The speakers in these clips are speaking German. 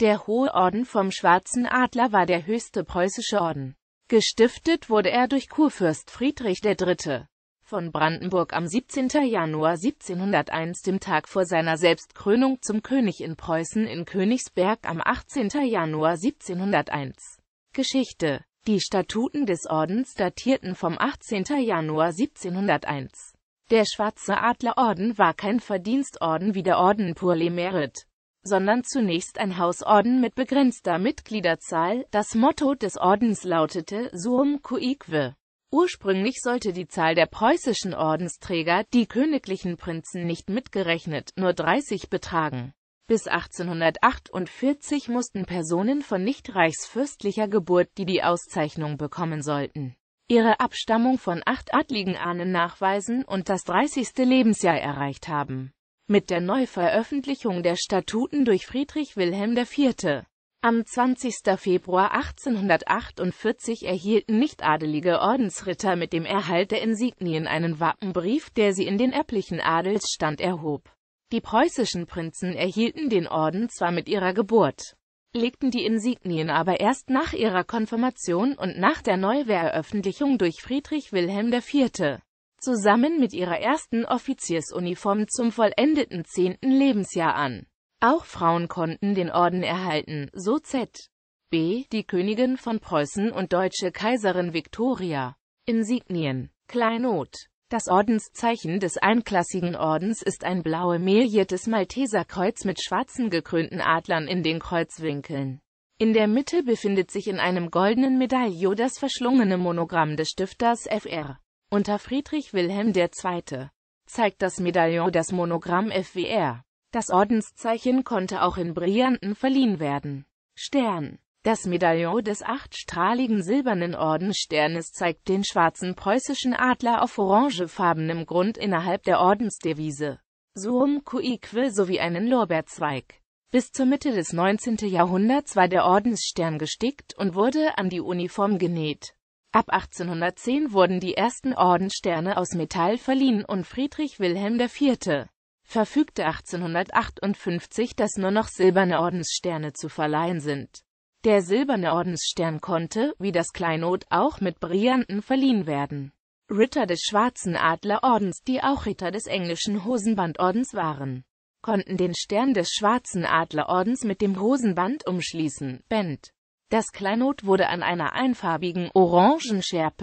Der Hohe Orden vom Schwarzen Adler war der höchste preußische Orden. Gestiftet wurde er durch Kurfürst Friedrich III. von Brandenburg am 17. Januar 1701, dem Tag vor seiner Selbstkrönung zum König in Preußen in Königsberg am 18. Januar 1701. Geschichte Die Statuten des Ordens datierten vom 18. Januar 1701. Der Schwarze Adlerorden war kein Verdienstorden wie der Orden Pour les Mérites sondern zunächst ein Hausorden mit begrenzter Mitgliederzahl. Das Motto des Ordens lautete Suum cuique. Ursprünglich sollte die Zahl der preußischen Ordensträger, die königlichen Prinzen nicht mitgerechnet, nur 30 betragen. Bis 1848 mussten Personen von nicht reichsfürstlicher Geburt, die die Auszeichnung bekommen sollten, ihre Abstammung von acht adligen Ahnen nachweisen und das 30. Lebensjahr erreicht haben. Mit der Neuveröffentlichung der Statuten durch Friedrich Wilhelm IV. Am 20. Februar 1848 erhielten nichtadelige Ordensritter mit dem Erhalt der Insignien einen Wappenbrief, der sie in den erblichen Adelsstand erhob. Die preußischen Prinzen erhielten den Orden zwar mit ihrer Geburt, legten die Insignien aber erst nach ihrer Konfirmation und nach der Neuveröffentlichung durch Friedrich Wilhelm IV zusammen mit ihrer ersten Offiziersuniform zum vollendeten zehnten Lebensjahr an. Auch Frauen konnten den Orden erhalten, so Z. B. die Königin von Preußen und deutsche Kaiserin Victoria. Insignien. Kleinod. Das Ordenszeichen des einklassigen Ordens ist ein blau emailliertes Malteserkreuz mit schwarzen gekrönten Adlern in den Kreuzwinkeln. In der Mitte befindet sich in einem goldenen Medaillo das verschlungene Monogramm des Stifters Fr. Unter Friedrich Wilhelm II. zeigt das Medaillon das Monogramm FWR. Das Ordenszeichen konnte auch in Brillanten verliehen werden. Stern das Medaillon des achtstrahligen silbernen Ordenssternes zeigt den schwarzen preußischen Adler auf orangefarbenem Grund innerhalb der Ordensdevise. Suum cuique sowie einen Lorbeerzweig. Bis zur Mitte des 19. Jahrhunderts war der Ordensstern gestickt und wurde an die Uniform genäht. Ab 1810 wurden die ersten Ordenssterne aus Metall verliehen und Friedrich Wilhelm IV. verfügte 1858, dass nur noch silberne Ordenssterne zu verleihen sind. Der silberne Ordensstern konnte, wie das Kleinod, auch mit Brillanten verliehen werden. Ritter des Schwarzen Adlerordens, die auch Ritter des englischen Hosenbandordens waren, konnten den Stern des Schwarzen Adlerordens mit dem Hosenband umschließen, Band. Das Kleinod wurde an einer einfarbigen, orangen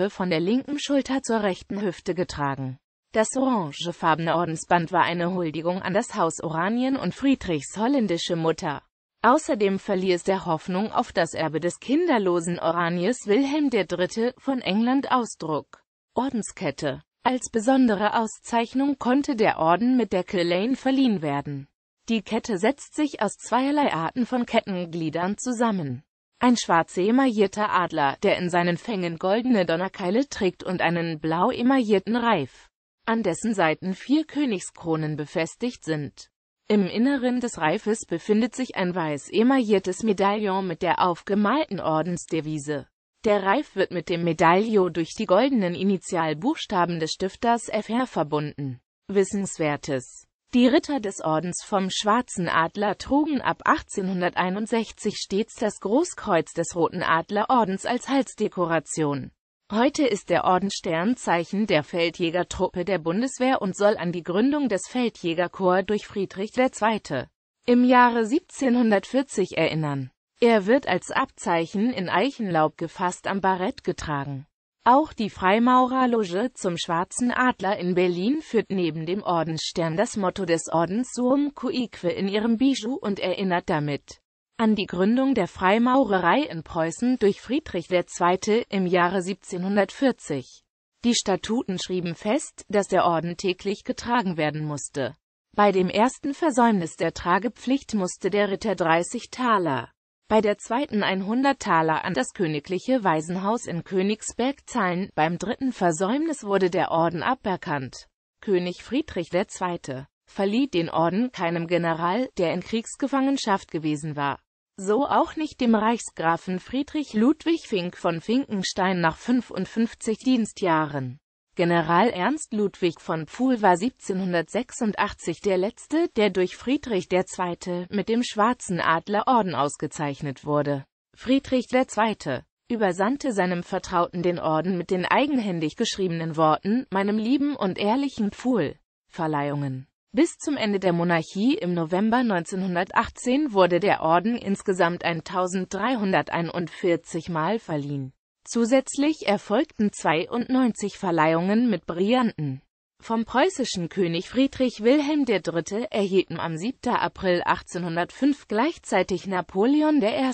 von der linken Schulter zur rechten Hüfte getragen. Das orangefarbene Ordensband war eine Huldigung an das Haus Oranien und Friedrichs holländische Mutter. Außerdem verlieh es der Hoffnung auf das Erbe des kinderlosen Oranies Wilhelm III. von England Ausdruck. Ordenskette Als besondere Auszeichnung konnte der Orden mit der Killane verliehen werden. Die Kette setzt sich aus zweierlei Arten von Kettengliedern zusammen. Ein schwarz emaillierter Adler, der in seinen Fängen goldene Donnerkeile trägt und einen blau emaillierten Reif, an dessen Seiten vier Königskronen befestigt sind. Im Inneren des Reifes befindet sich ein weiß emailliertes Medaillon mit der aufgemalten Ordensdevise. Der Reif wird mit dem Medaillon durch die goldenen Initialbuchstaben des Stifters FR verbunden. Wissenswertes die Ritter des Ordens vom Schwarzen Adler trugen ab 1861 stets das Großkreuz des Roten Adlerordens als Halsdekoration. Heute ist der Ordensstern Zeichen der Feldjägertruppe der Bundeswehr und soll an die Gründung des Feldjägerkorps durch Friedrich II. im Jahre 1740 erinnern. Er wird als Abzeichen in Eichenlaub gefasst am Barett getragen auch die Freimaurerloge zum Schwarzen Adler in Berlin führt neben dem Ordensstern das Motto des Ordens Suum Cuique in ihrem Bijou und erinnert damit an die Gründung der Freimaurerei in Preußen durch Friedrich II. im Jahre 1740. Die Statuten schrieben fest, dass der Orden täglich getragen werden musste. Bei dem ersten Versäumnis der Tragepflicht musste der Ritter 30 Taler bei der zweiten 100 Taler an das königliche Waisenhaus in Königsberg zahlen, beim dritten Versäumnis wurde der Orden aberkannt. König Friedrich II. verlieh den Orden keinem General, der in Kriegsgefangenschaft gewesen war. So auch nicht dem Reichsgrafen Friedrich Ludwig Fink von Finkenstein nach 55 Dienstjahren. General Ernst Ludwig von Pfuhl war 1786 der Letzte, der durch Friedrich II. mit dem Schwarzen Adlerorden ausgezeichnet wurde. Friedrich II. übersandte seinem Vertrauten den Orden mit den eigenhändig geschriebenen Worten »Meinem lieben und ehrlichen Pfuhl« Verleihungen. Bis zum Ende der Monarchie im November 1918 wurde der Orden insgesamt 1341 Mal verliehen. Zusätzlich erfolgten 92 Verleihungen mit Brillanten. Vom preußischen König Friedrich Wilhelm III. erhielten am 7. April 1805 gleichzeitig Napoleon I.,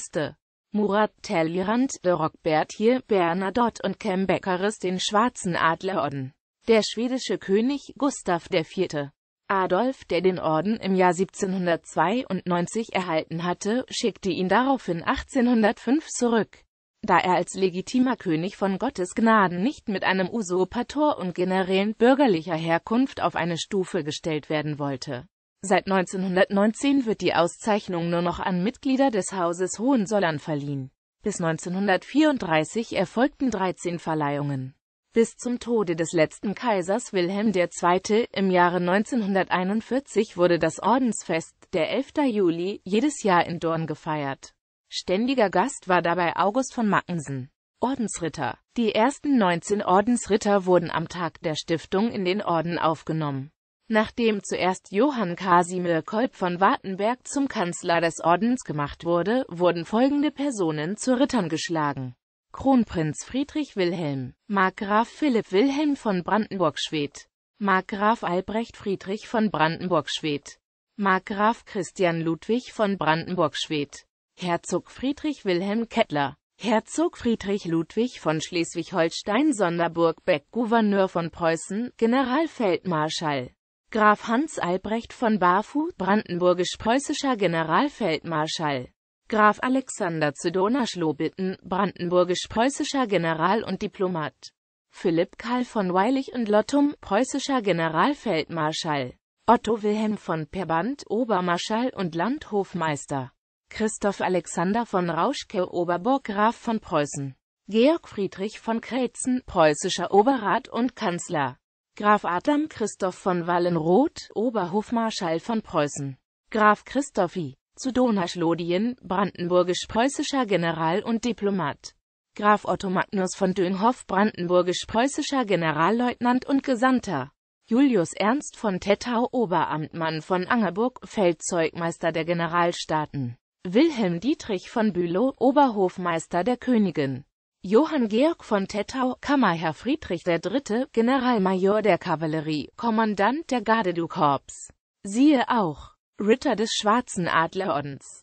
Murat Talleyrand, de Roquebertier, Bernadotte und Kembekeris den Schwarzen Adlerorden. Der schwedische König Gustav IV. Adolf, der den Orden im Jahr 1792 erhalten hatte, schickte ihn daraufhin 1805 zurück da er als legitimer König von Gottes Gnaden nicht mit einem Usurpator und Generälen bürgerlicher Herkunft auf eine Stufe gestellt werden wollte. Seit 1919 wird die Auszeichnung nur noch an Mitglieder des Hauses Hohenzollern verliehen. Bis 1934 erfolgten 13 Verleihungen. Bis zum Tode des letzten Kaisers Wilhelm II. im Jahre 1941 wurde das Ordensfest, der 11. Juli, jedes Jahr in Dorn gefeiert. Ständiger Gast war dabei August von Mackensen. Ordensritter. Die ersten 19 Ordensritter wurden am Tag der Stiftung in den Orden aufgenommen. Nachdem zuerst Johann Kasimir Kolb von Wartenberg zum Kanzler des Ordens gemacht wurde, wurden folgende Personen zu Rittern geschlagen. Kronprinz Friedrich Wilhelm, Markgraf Philipp Wilhelm von Brandenburg-Schwedt, Markgraf Albrecht Friedrich von Brandenburg-Schwedt, Markgraf Christian Ludwig von Brandenburg-Schwedt, Herzog Friedrich Wilhelm Kettler Herzog Friedrich Ludwig von Schleswig-Holstein-Sonderburg Beck Gouverneur von Preußen, Generalfeldmarschall Graf Hans Albrecht von Barfu, brandenburgisch-preußischer Generalfeldmarschall Graf Alexander zu Donauschlobitten, brandenburgisch-preußischer General und Diplomat Philipp Karl von Weilig und Lottum, preußischer Generalfeldmarschall Otto Wilhelm von Perband, Obermarschall und Landhofmeister Christoph Alexander von Rauschke Oberburggraf von Preußen, Georg Friedrich von Krelzen, preußischer Oberrat und Kanzler, Graf Adam Christoph von Wallenroth, Oberhofmarschall von Preußen, Graf Christophi, zu Donauschlodien, brandenburgisch-preußischer General und Diplomat, Graf Otto Magnus von Dönhoff, brandenburgisch-preußischer Generalleutnant und Gesandter, Julius Ernst von Tettau, Oberamtmann von Angerburg, Feldzeugmeister der Generalstaaten. Wilhelm Dietrich von Bülow, Oberhofmeister der Königin. Johann Georg von Tettau, Kammerherr Friedrich III., Generalmajor der Kavallerie, Kommandant der Garde du Gardedukorps. Siehe auch Ritter des Schwarzen Adlerordens